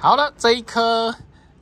好了，这一颗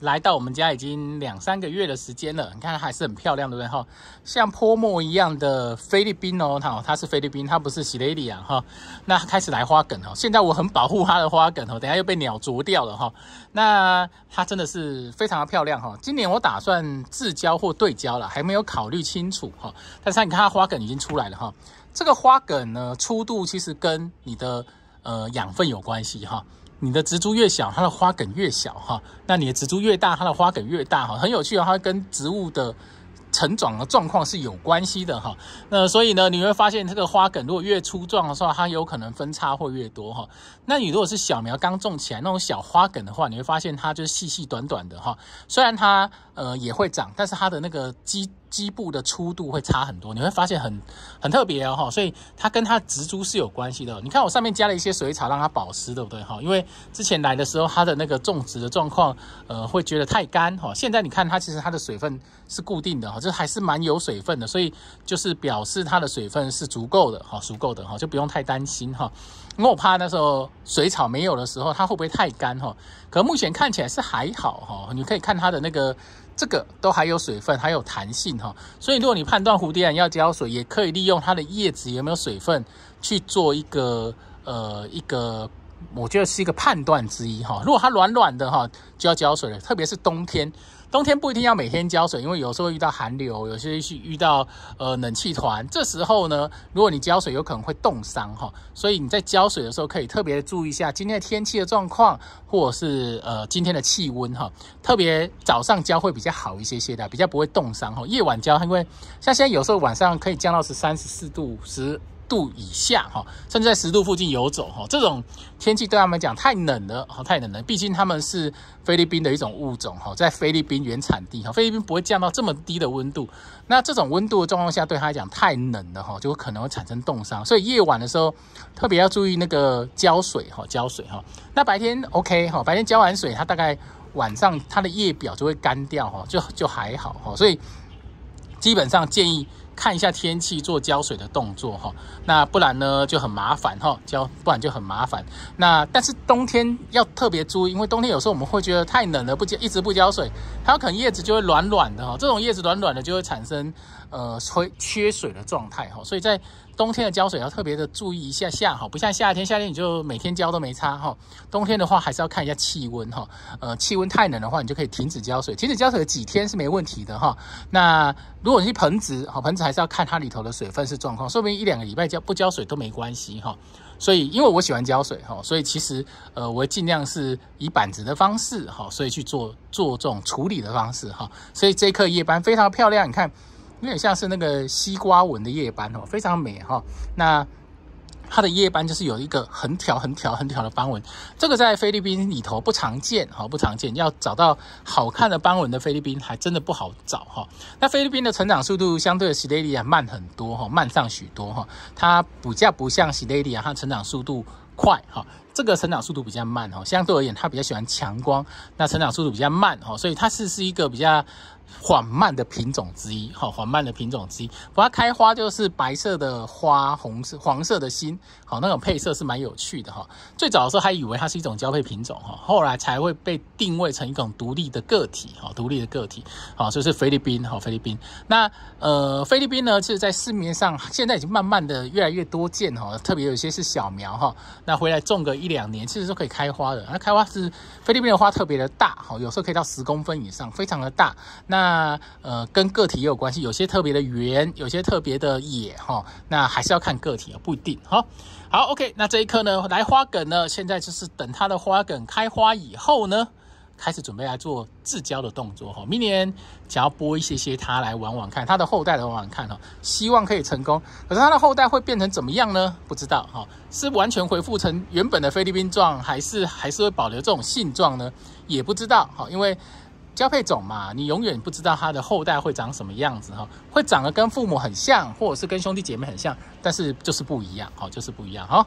来到我们家已经两三个月的时间了，你看还是很漂亮对不对？哈，像泼墨一样的菲律宾哦，它哦，它是菲律宾，它不是西雷利亚，哈。那开始来花梗哦，现在我很保护它的花梗哦，等下又被鸟啄掉了哈。那它真的是非常的漂亮哈。今年我打算自交或对焦了，还没有考虑清楚哈。但是你看它花梗已经出来了哈。这个花梗呢，粗度其实跟你的呃养分有关系哈。你的植株越小，它的花梗越小哈；那你的植株越大，它的花梗越大哈。很有趣啊，它跟植物的成长的状况是有关系的哈。那所以呢，你会发现这个花梗如果越粗壮的话，它有可能分叉会越多哈。那你如果是小苗刚种起来那种小花梗的话，你会发现它就是细细短短的哈。虽然它呃也会长，但是它的那个基基部的粗度会差很多，你会发现很很特别哦哈，所以它跟它植株是有关系的。你看我上面加了一些水草让它保湿，对不对哈？因为之前来的时候它的那个种植的状况，呃，会觉得太干哈。现在你看它其实它的水分是固定的哈，这还是蛮有水分的，所以就是表示它的水分是足够的哈，足够的哈，就不用太担心哈。因为我怕那时候水草没有的时候它会不会太干哈？可目前看起来是还好哈，你可以看它的那个。这个都还有水分，还有弹性哈，所以如果你判断蝴蝶兰要浇水，也可以利用它的叶子有没有水分去做一个呃一个。我觉得是一个判断之一哈。如果它软软的哈，就要浇水了。特别是冬天，冬天不一定要每天浇水，因为有时候遇到寒流，有些遇到呃冷气团，这时候呢，如果你浇水有可能会冻伤哈。所以你在浇水的时候可以特别注意一下今天的天气的状况，或者是呃今天的气温哈。特别早上浇会比较好一些些的，比较不会冻伤哈。夜晚浇，因为像现在有时候晚上可以降到是三十四度十。度以下哈，甚至在十度附近游走哈，这种天气对他们讲太冷了哈，太冷了，毕竟他们是菲律宾的一种物种哈，在菲律宾原产地哈，菲律宾不会降到这么低的温度。那这种温度的状况下对他来讲太冷了哈，就可能会产生冻伤，所以夜晚的时候特别要注意那个浇水哈，浇水哈。那白天 OK 哈，白天浇完水，它大概晚上它的叶表就会干掉哈，就就还好哈，所以基本上建议。看一下天气，做浇水的动作哈，那不然呢就很麻烦哈浇，不然就很麻烦。那但是冬天要特别注意，因为冬天有时候我们会觉得太冷了，不浇一直不浇水，它可能叶子就会软软的哈。这种叶子软软的就会产生呃缺缺水的状态哈。所以在冬天的浇水要特别的注意一下下哈，不像夏天，夏天你就每天浇都没差哈。冬天的话还是要看一下气温哈，呃气温太冷的话，你就可以停止浇水，停止浇水几天是没问题的哈。那如果你是盆植好盆植。还是要看它里头的水分是状况，说不定一两个礼拜浇不浇水都没关系哈。所以因为我喜欢浇水哈，所以其实呃我尽量是以板子的方式哈，所以去做做这种处理的方式哈。所以这颗叶斑非常漂亮，你看有点像是那个西瓜纹的叶斑哦，非常美哈。那。它的叶斑就是有一个很条、很条、很条的斑纹，这个在菲律宾里头不常见，哈，不常见。要找到好看的斑纹的菲律宾还真的不好找，哈。那菲律宾的成长速度相对的西雷利亚慢很多，哈，慢上许多，哈。它比较不像西雷利亚，它成长速度快，哈。这个成长速度比较慢，哈。相对而言，它比较喜欢强光，那成长速度比较慢，哈。所以它是是一个比较。缓慢的品种之一，哈，缓慢的品种之一，它开花就是白色的花，红色、黄色的芯，好，那种配色是蛮有趣的，哈。最早的时候还以为它是一种交配品种，哈，后来才会被定位成一种独立的个体，哈，独立的个体，好，就是菲律宾，哈，菲律宾。那呃，菲律宾呢，就是在市面上现在已经慢慢的越来越多见，哈，特别有些是小苗，哈，那回来种个一两年，其实都可以开花的。那开花是菲律宾的花特别的大，好，有时候可以到十公分以上，非常的大，那。那呃，跟个体也有关系，有些特别的圆，有些特别的野哈。那还是要看个体啊，不一定哈。好，OK，那这一刻呢，来花梗呢，现在就是等它的花梗开花以后呢，开始准备来做自交的动作哈。明年想要播一些些它来玩玩看，它的后代来玩玩看哈，希望可以成功。可是它的后代会变成怎么样呢？不知道哈，是完全恢复成原本的菲律宾状，还是还是会保留这种性状呢？也不知道哈，因为。交配种嘛，你永远不知道它的后代会长什么样子哈，会长得跟父母很像，或者是跟兄弟姐妹很像，但是就是不一样，好，就是不一样哈。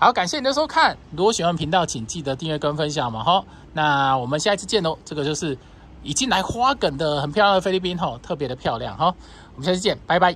好，感谢你的收看，如果喜欢频道，请记得订阅跟分享嘛哈。那我们下一次见喽。这个就是已经来花梗的很漂亮的菲律宾哈，特别的漂亮哈。我们下期见，拜拜。